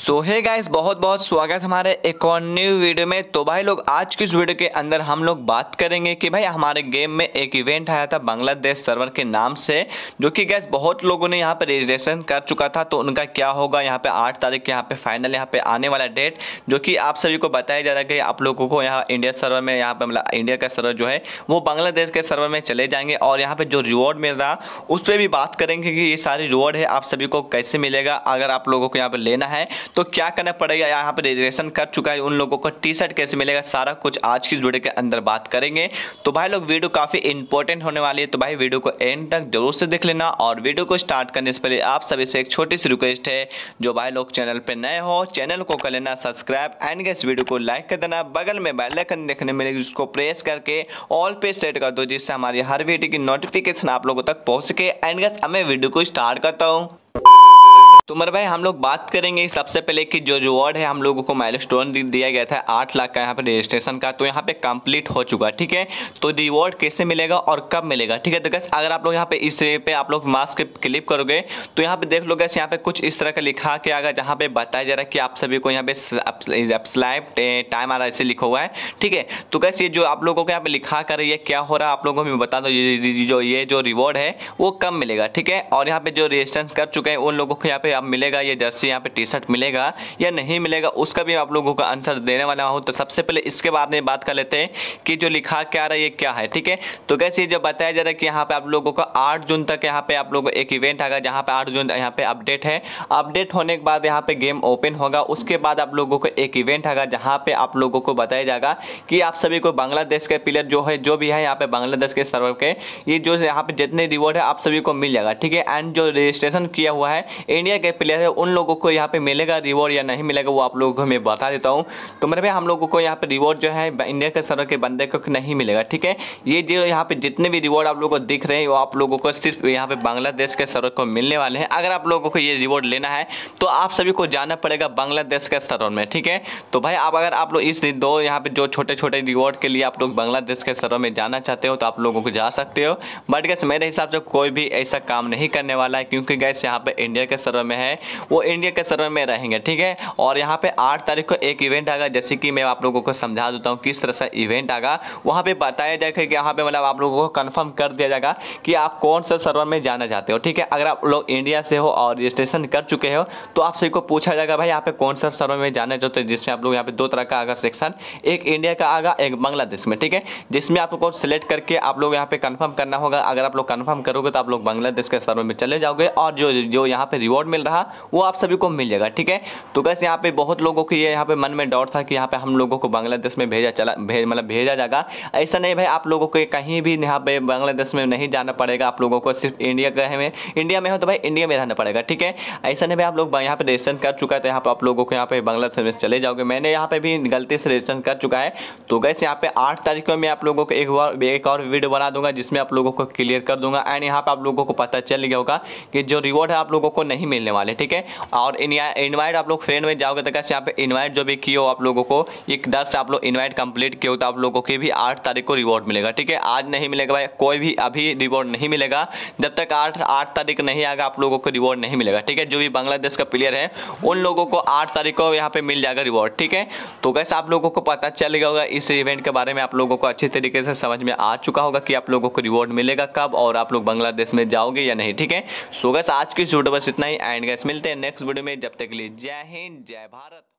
सो है गाइस बहुत बहुत स्वागत हमारे एक और न्यू वीडियो में तो भाई लोग आज की इस वीडियो के अंदर हम लोग बात करेंगे कि भाई हमारे गेम में एक इवेंट आया था बांग्लादेश सर्वर के नाम से जो कि गैस बहुत लोगों ने यहाँ पर रजिस्ट्रेशन कर चुका था तो उनका क्या होगा यहाँ पे आठ तारीख के यहाँ पे फाइनल यहाँ पे आने वाला डेट जो कि आप सभी को बताया जा रहा है कि आप लोगों को यहाँ इंडिया सर्वर में यहाँ पर मतलब इंडिया का सर्वर जो है वो बांग्लादेश के सर्वर में चले जाएंगे और यहाँ पर जो रिवॉर्ड मिल रहा उस पर भी बात करेंगे कि ये सारी रिवॉर्ड है आप सभी को कैसे मिलेगा अगर आप लोगों को यहाँ पर लेना है तो क्या करना पड़ेगा यहाँ पर रजिस्ट्रेशन कर चुका है उन लोगों को टी शर्ट कैसे मिलेगा सारा कुछ आज की वीडियो के अंदर बात करेंगे तो भाई लोग वीडियो काफ़ी इंपॉर्टेंट होने वाली है तो भाई वीडियो को एंड तक जरूर से देख लेना और वीडियो को स्टार्ट करने से पहले आप सभी से एक छोटी सी रिक्वेस्ट है जो भाई लोग चैनल पर नए हो चैनल को कर लेना सब्सक्राइब एंड इस वीडियो को लाइक कर देना बगल में बेलाइकन देखने मिलेगी उसको प्रेस करके ऑल पे सेट कर दो जिससे हमारी हर वीडियो की नोटिफिकेशन आप लोगों तक पहुँच सके एंड अब मैं वीडियो को स्टार्ट करता हूँ तो उमर भाई हम लोग बात करेंगे सबसे पहले कि जो रिवॉर्ड है हम लोगों को माइलस्टोन दिया गया था आठ लाख का यहाँ पर रजिस्ट्रेशन का तो यहाँ पे कंप्लीट हो चुका ठीक है तो रिवॉर्ड कैसे मिलेगा और कब मिलेगा ठीक है तो गैस अगर आप लोग यहाँ पे इस पे आप लोग मास्क क्लिप करोगे तो यहाँ पे देख लो गैस यहाँ पे कुछ इस तरह का लिखा के आगे जहाँ पे बताया जा रहा है कि आप सभी को यहाँ पे स्लाइप टाइम आ रहा है इसे लिखा हुआ है ठीक है तो गैस ये जो आप लोगों को यहाँ पे लिखा कर ये क्या हो रहा है आप लोगों को मैं बता दो जो ये जो रिवॉर्ड है वो कम मिलेगा ठीक है और यहाँ पे जो रजिस्ट्रेशन कर चुके हैं उन लोगों को यहाँ पे आप मिलेगा ये जर्सी यहाँ पे टी शर्ट मिलेगा या नहीं मिलेगा उसका भी आप लोगों का आंसर देने वाला हूँ तो सबसे पहले इसके बाद में बात कर लेते हैं कि जो लिखा क्या रहा है ये क्या है ठीक है तो कैसे जब बताया जा रहा है कि यहाँ पे आप लोगों का आठ जून तक यहाँ पे आप लोग एक इवेंट आएगा जहाँ पे आठ जून यहाँ पे अपडेट है अपडेट होने के बाद यहाँ पे गेम ओपन होगा उसके बाद आप लोगों को एक इवेंट आएगा जहाँ पे आप लोगों को बताया जाएगा कि आप सभी को बांग्लादेश के प्लेयर जो है जो भी है यहाँ पे बांग्लादेश के सर्वर के ये जो यहाँ पे जितने रिवॉर्ड है आप सभी को मिल जाएगा ठीक है एंड जो रजिस्ट्रेशन किया हुआ है इंडिया के के प्लेयर है उन लोगों को यहाँ पे मिलेगा रिवॉर्ड या नहीं मिलेगा वो आप लोगों को मैं बता देता हूँ तो मेरे भाई हम लोगों को यहाँ पे रिवॉर्ड जो है इंडिया के सर्वर के बंदे को नहीं मिलेगा ठीक है ये जो यहाँ पे जितने भी रिवॉर्ड आप लोग को दिख रहे हैं वो आप लोगों को सिर्फ यहाँ पे बांग्लादेश के सर्वर को मिलने वाले हैं अगर आप लोगों को ये रिवॉर्ड लेना है तो आप सभी को जाना पड़ेगा बांग्लादेश के सर्वर में ठीक है तो भाई आप अगर आप लोग इस दो यहाँ पे जो छोटे छोटे रिवॉर्ड के लिए आप लोग बांग्लादेश के सर्वर में जाना चाहते हो तो आप लोगों को जा सकते हो बट गैस मेरे हिसाब से कोई भी ऐसा काम नहीं करने वाला है क्योंकि गैस यहाँ पे इंडिया के सर्वर में है वो इंडिया के सर्वर में रहेंगे ठीक है और यहाँ पे आठ तारीख को एक इवेंट आएगा जैसे कि मैं आप लोगों को समझा देता हूँ किस तरह से इवेंट आएगा वहाँ पे बताया जाएगा कि यहाँ पे मतलब आप लोगों को कन्फर्म कर दिया जाएगा कि आप कौन सा सर्वर में जाना चाहते हो ठीक है अगर आप लोग इंडिया से हो और रजिस्ट्रेशन कर चुके हो तो आप सभी को पूछा जाएगा भाई यहाँ पे कौन सा सर्वर में जाना चाहते हो जिसमें आप लोग यहाँ पे दो तरह का आगा सेक्शन एक इंडिया का आगा एक बांग्लादेश में ठीक है जिसमें आप लोग को सिलेक्ट करके आप लोग यहाँ पे कन्फर्म करना होगा अगर आप लोग कन्फर्म करोगे तो आप लोग बांग्लादेश के सर्वर में चले जाओगे और जो जो यहाँ पे रिवॉर्ड चल रहा वो आप सभी को मिल जाएगा ठीक है तो कैसे यहाँ पे बहुत लोगों की ये यहाँ पे मन में डाउट था कि यहाँ पे हम लोगों को बांग्लादेश में भेजा चला भेज मतलब भेजा जाएगा ऐसा नहीं भाई आप लोगों को कहीं भी यहाँ पे बांग्लादेश में नहीं जाना पड़ेगा आप लोगों को सिर्फ इंडिया का में इंडिया में हो तो भाई इंडिया में रहना पड़ेगा ठीक है ऐसा नहीं भाई आप लोग यहाँ पे रजिस्ट्रेशन कर चुका है तो यहाँ पर आप लोगों को यहाँ पे बांग्लादेश में चले जाओगे मैंने यहाँ पे भी गलती से रजिस्ट्रेशन कर चुका है तो कैसे यहाँ पे आठ तारीख को मैं आप लोगों को एक बार एक और वीडियो बना दूंगा जिसमें आप लोगों को क्लियर कर दूंगा एंड यहाँ पे आप लोगों को पता चल गया होगा कि जो रिवॉर्ड है आप लोगों को नहीं मिलने मिलने वाले ठीक है और इन्वाइट आप लोग फ्रेंड में जाओगे तो कैसे यहाँ पे इन्वाइट जो भी किए हो आप लोगों को एक दस आप लोग इन्वाइट कंप्लीट किए तो आप लोगों के भी आठ तारीख को रिवॉर्ड मिलेगा ठीक है आज नहीं मिलेगा भाई कोई भी अभी रिवॉर्ड नहीं मिलेगा जब तक आठ आठ तारीख नहीं आएगा आप लोगों को रिवॉर्ड नहीं मिलेगा ठीक है जो भी बांग्लादेश का प्लेयर है उन लोगों को आठ तारीख को यहाँ पे मिल जाएगा रिवॉर्ड ठीक है तो कैसे आप लोगों को पता चल गया होगा इस इवेंट के बारे में आप लोगों को अच्छे तरीके से समझ में आ चुका होगा कि आप लोगों को रिवॉर्ड मिलेगा कब और आप लोग बांग्लादेश में जाओगे या नहीं ठीक है सो गैस आज की वीडियो बस इतना ही एंड एंड गैस मिलते हैं नेक्स्ट वीडियो में जब तक के लिए जय हिंद जय भारत